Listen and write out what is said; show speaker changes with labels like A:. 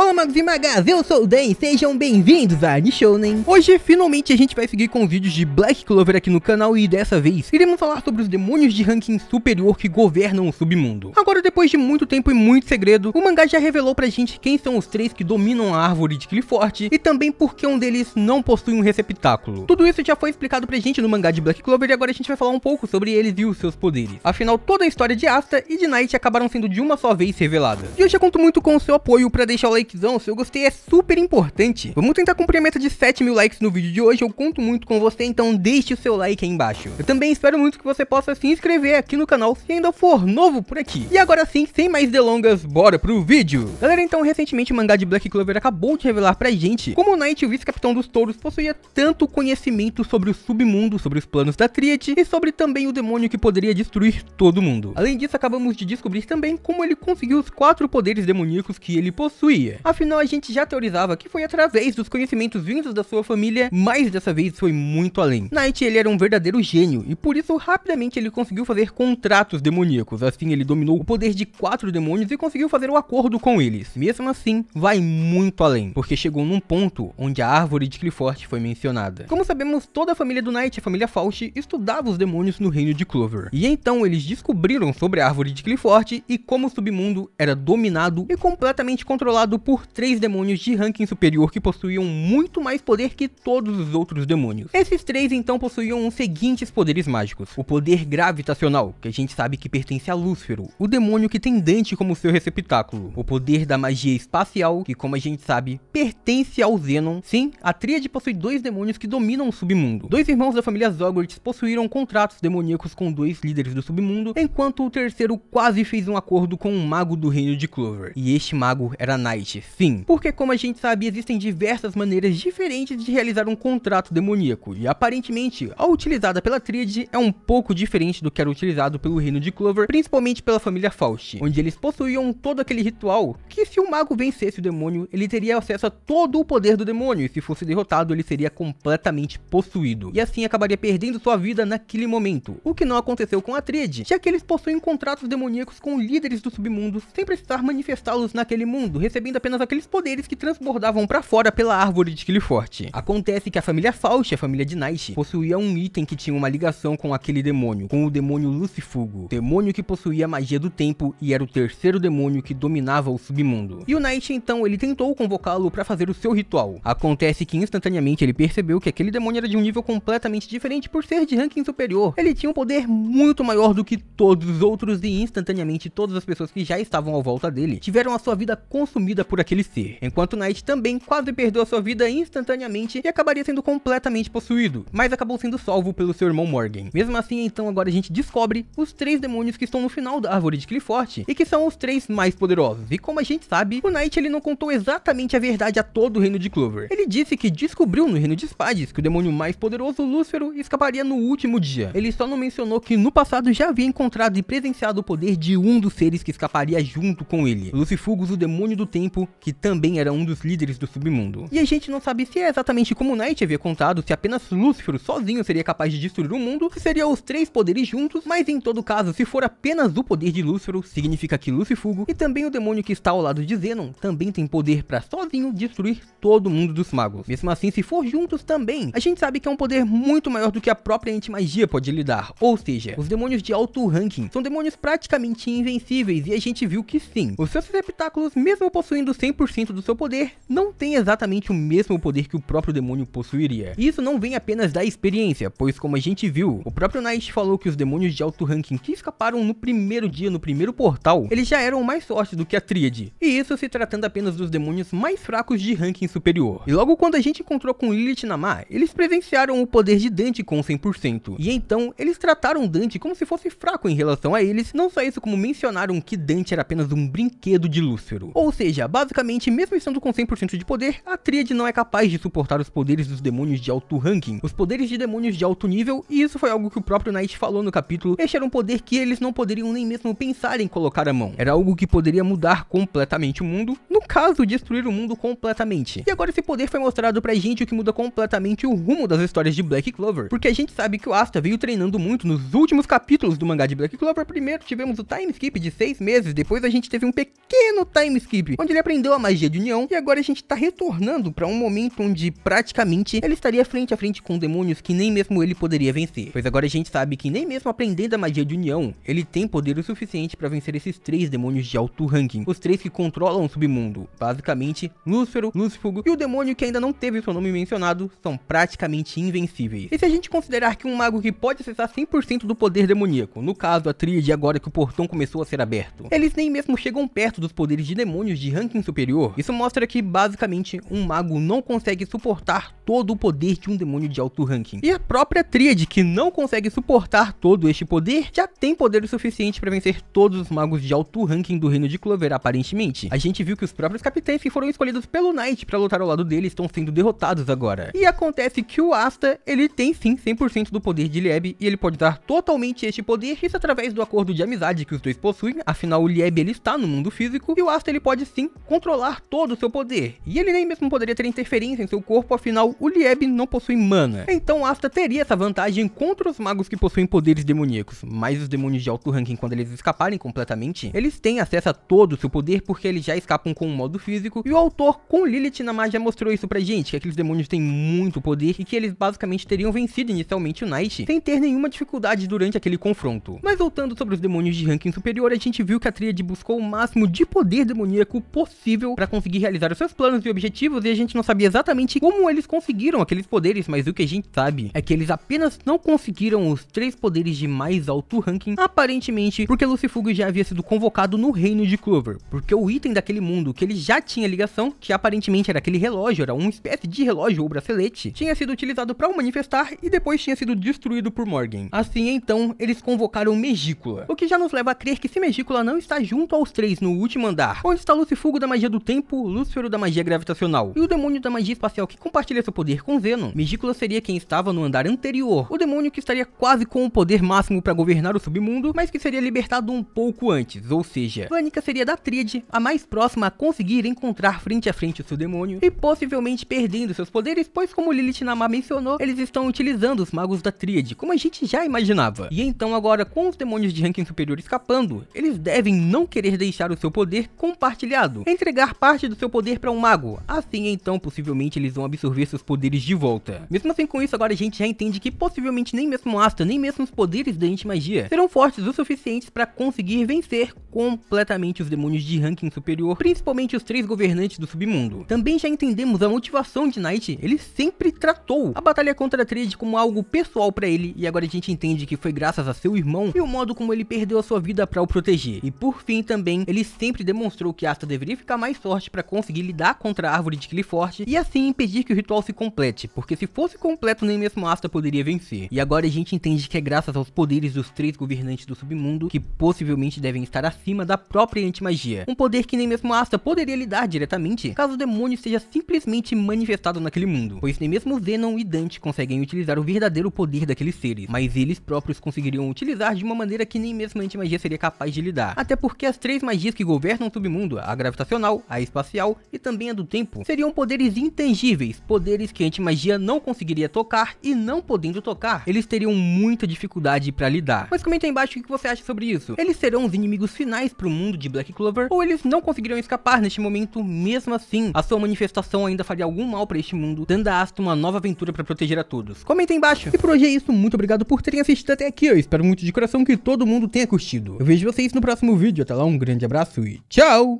A: Olá magos e magas, eu sou o Dan sejam bem-vindos a Nishounen. Hoje, finalmente, a gente vai seguir com vídeos de Black Clover aqui no canal e dessa vez iremos falar sobre os demônios de ranking superior que governam o submundo. Agora, depois de muito tempo e muito segredo, o mangá já revelou pra gente quem são os três que dominam a árvore de Clifford e também por que um deles não possui um receptáculo. Tudo isso já foi explicado pra gente no mangá de Black Clover e agora a gente vai falar um pouco sobre eles e os seus poderes. Afinal, toda a história de Asta e de Night acabaram sendo de uma só vez revelada. E eu já conto muito com o seu apoio pra deixar o like likezão, seu gostei é super importante. Vamos tentar cumprir a meta de 7 mil likes no vídeo de hoje, eu conto muito com você, então deixe o seu like aí embaixo. Eu também espero muito que você possa se inscrever aqui no canal se ainda for novo por aqui. E agora sim, sem mais delongas, bora pro vídeo. Galera, então recentemente o mangá de Black Clover acabou de revelar pra gente como o Knight, o vice-capitão dos touros, possuía tanto conhecimento sobre o submundo, sobre os planos da Tríade e sobre também o demônio que poderia destruir todo mundo. Além disso, acabamos de descobrir também como ele conseguiu os quatro poderes demoníacos que ele possuía. Afinal, a gente já teorizava que foi através dos conhecimentos vindos da sua família, mas dessa vez foi muito além. Knight, ele era um verdadeiro gênio, e por isso rapidamente ele conseguiu fazer contratos demoníacos, assim ele dominou o poder de quatro demônios e conseguiu fazer o um acordo com eles. Mesmo assim, vai muito além, porque chegou num ponto onde a árvore de Clifford foi mencionada. Como sabemos, toda a família do Knight, a família Fauci, estudava os demônios no reino de Clover, e então eles descobriram sobre a árvore de Clifford e como o submundo era dominado e completamente controlado por três demônios de ranking superior que possuíam muito mais poder que todos os outros demônios. Esses três então possuíam os seguintes poderes mágicos. O poder gravitacional, que a gente sabe que pertence a Lúcifero, o demônio que tem Dante como seu receptáculo. O poder da magia espacial, que como a gente sabe, pertence ao Zenon. Sim, a tríade possui dois demônios que dominam o submundo. Dois irmãos da família Zogwarts possuíram contratos demoníacos com dois líderes do submundo, enquanto o terceiro quase fez um acordo com um mago do reino de Clover. E este mago era Knight, sim. Porque como a gente sabe, existem diversas maneiras diferentes de realizar um contrato demoníaco, e aparentemente, a utilizada pela Tríade é um pouco diferente do que era utilizado pelo reino de Clover, principalmente pela família Faust, onde eles possuíam todo aquele ritual, que se o mago vencesse o demônio, ele teria acesso a todo o poder do demônio, e se fosse derrotado, ele seria completamente possuído, e assim acabaria perdendo sua vida naquele momento, o que não aconteceu com a Tríade, já que eles possuem contratos demoníacos com líderes do submundo, sem precisar manifestá-los naquele mundo, recebendo apenas aqueles poderes que transbordavam para fora pela árvore de Killforte. Acontece que a família Faust, a família de Knight, possuía um item que tinha uma ligação com aquele demônio, com o demônio Lucifugo, demônio que possuía a magia do tempo e era o terceiro demônio que dominava o submundo. E o Knight então ele tentou convocá-lo para fazer o seu ritual. Acontece que instantaneamente ele percebeu que aquele demônio era de um nível completamente diferente por ser de ranking superior. Ele tinha um poder muito maior do que todos os outros e instantaneamente todas as pessoas que já estavam à volta dele tiveram a sua vida consumida por aquele ser, enquanto Knight também quase perdeu a sua vida instantaneamente e acabaria sendo completamente possuído, mas acabou sendo salvo pelo seu irmão Morgan. Mesmo assim, então agora a gente descobre os três demônios que estão no final da árvore de Clifford e que são os três mais poderosos. E como a gente sabe, o Knight ele não contou exatamente a verdade a todo o reino de Clover. Ele disse que descobriu no reino de Spades que o demônio mais poderoso, Lúcifero, escaparia no último dia. Ele só não mencionou que no passado já havia encontrado e presenciado o poder de um dos seres que escaparia junto com ele. Lucifugus, o demônio do tempo, que também era um dos líderes do submundo. E a gente não sabe se é exatamente como Knight havia contado, se apenas Lúcifer sozinho seria capaz de destruir o mundo, se seria os três poderes juntos, mas em todo caso, se for apenas o poder de Lúcifer, significa que Lucifugo e também o demônio que está ao lado de Zenon também tem poder para sozinho destruir todo mundo dos magos. Mesmo assim, se for juntos também, a gente sabe que é um poder muito maior do que a própria magia pode lidar, ou seja, os demônios de alto ranking são demônios praticamente invencíveis e a gente viu que sim, os seus receptáculos mesmo possuindo possuindo 100% do seu poder, não tem exatamente o mesmo poder que o próprio demônio possuiria. E isso não vem apenas da experiência, pois como a gente viu, o próprio Knight falou que os demônios de alto ranking que escaparam no primeiro dia no primeiro portal, eles já eram mais fortes do que a tríade, e isso se tratando apenas dos demônios mais fracos de ranking superior. E logo quando a gente encontrou com Lilith Namar, eles presenciaram o poder de Dante com 100%, e então eles trataram Dante como se fosse fraco em relação a eles, não só isso como mencionaram que Dante era apenas um brinquedo de Lúcifer. Ou seja, Basicamente, mesmo estando com 100% de poder, a tríade não é capaz de suportar os poderes dos demônios de alto ranking, os poderes de demônios de alto nível, e isso foi algo que o próprio Knight falou no capítulo, este era um poder que eles não poderiam nem mesmo pensar em colocar a mão. Era algo que poderia mudar completamente o mundo, no caso, destruir o mundo completamente. E agora esse poder foi mostrado pra gente o que muda completamente o rumo das histórias de Black Clover, porque a gente sabe que o Asta veio treinando muito nos últimos capítulos do mangá de Black Clover, primeiro tivemos o time skip de 6 meses, depois a gente teve um pequeno time skip, onde ele aprendeu a magia de união e agora a gente tá retornando para um momento onde praticamente ele estaria frente a frente com demônios que nem mesmo ele poderia vencer. Pois agora a gente sabe que nem mesmo aprendendo a magia de união, ele tem poder o suficiente para vencer esses três demônios de alto ranking, os três que controlam o submundo, basicamente Lúcifero, Lúcifugo e o demônio que ainda não teve seu nome mencionado, são praticamente invencíveis. E se a gente considerar que um mago que pode acessar 100% do poder demoníaco, no caso a tríade agora que o portão começou a ser aberto, eles nem mesmo chegam perto dos poderes de demônios de ranking superior, isso mostra que basicamente um mago não consegue suportar todo o poder de um demônio de alto ranking. E a própria tríade que não consegue suportar todo este poder, já tem poder o suficiente para vencer todos os magos de alto ranking do reino de Clover aparentemente. A gente viu que os próprios capitães que foram escolhidos pelo Knight para lutar ao lado dele estão sendo derrotados agora. E acontece que o Asta, ele tem sim 100% do poder de Lieb e ele pode dar totalmente este poder, isso através do acordo de amizade que os dois possuem, afinal o Lieb ele está no mundo físico e o Asta ele pode sim controlar todo o seu poder, e ele nem mesmo poderia ter interferência em seu corpo, afinal o Lieb não possui mana. Então Asta teria essa vantagem contra os magos que possuem poderes demoníacos, mas os demônios de alto ranking quando eles escaparem completamente, eles têm acesso a todo o seu poder porque eles já escapam com o um modo físico, e o autor com Lilith na magia mostrou isso pra gente, que aqueles demônios têm muito poder e que eles basicamente teriam vencido inicialmente o Knight sem ter nenhuma dificuldade durante aquele confronto. Mas voltando sobre os demônios de ranking superior, a gente viu que a tríade buscou o máximo de poder demoníaco possível possível para conseguir realizar os seus planos e objetivos e a gente não sabia exatamente como eles conseguiram aqueles poderes, mas o que a gente sabe é que eles apenas não conseguiram os três poderes de mais alto ranking, aparentemente porque Lucifugo já havia sido convocado no reino de Clover, porque o item daquele mundo que ele já tinha ligação, que aparentemente era aquele relógio, era uma espécie de relógio ou bracelete, tinha sido utilizado para o manifestar e depois tinha sido destruído por Morgan. Assim então, eles convocaram Megícula, o que já nos leva a crer que se Megícula não está junto aos três no último andar, onde está Lucifugo da magia do tempo, Lúcifer da magia gravitacional e o demônio da magia espacial que compartilha seu poder com Venom, Megícola seria quem estava no andar anterior, o demônio que estaria quase com o poder máximo para governar o submundo, mas que seria libertado um pouco antes, ou seja, única seria da tríade, a mais próxima a conseguir encontrar frente a frente o seu demônio e possivelmente perdendo seus poderes, pois como Lilith Namá mencionou, eles estão utilizando os magos da tríade, como a gente já imaginava. E então agora, com os demônios de ranking superior escapando, eles devem não querer deixar o seu poder compartilhado entregar parte do seu poder para um mago, assim então possivelmente eles vão absorver seus poderes de volta. Mesmo assim com isso agora a gente já entende que possivelmente nem mesmo Asta, nem mesmo os poderes da anti-magia serão fortes o suficientes para conseguir vencer completamente os demônios de ranking superior, principalmente os três governantes do submundo. Também já entendemos a motivação de Knight, ele sempre tratou a batalha contra a Trade como algo pessoal para ele e agora a gente entende que foi graças a seu irmão e o modo como ele perdeu a sua vida para o proteger. E por fim também, ele sempre demonstrou que Asta deveria ficar mais forte para conseguir lidar contra a árvore de Clifford e assim impedir que o ritual se complete, porque se fosse completo nem mesmo Asta poderia vencer. E agora a gente entende que é graças aos poderes dos três governantes do submundo que possivelmente devem estar acima da própria antimagia, um poder que nem mesmo Asta poderia lidar diretamente caso o demônio seja simplesmente manifestado naquele mundo, pois nem mesmo Zenon e Dante conseguem utilizar o verdadeiro poder daqueles seres, mas eles próprios conseguiriam utilizar de uma maneira que nem mesmo a antimagia seria capaz de lidar, até porque as três magias que governam o submundo, a gravitação a espacial e também a do tempo, seriam poderes intangíveis, poderes que a antimagia não conseguiria tocar e não podendo tocar, eles teriam muita dificuldade para lidar. Mas comenta aí embaixo o que você acha sobre isso. Eles serão os inimigos finais para o mundo de Black Clover ou eles não conseguiriam escapar neste momento mesmo assim? A sua manifestação ainda faria algum mal para este mundo, dando a Asta uma nova aventura para proteger a todos. Comenta aí embaixo. E por hoje é isso, muito obrigado por terem assistido até aqui, eu espero muito de coração que todo mundo tenha curtido. Eu vejo vocês no próximo vídeo, até lá, um grande abraço e tchau!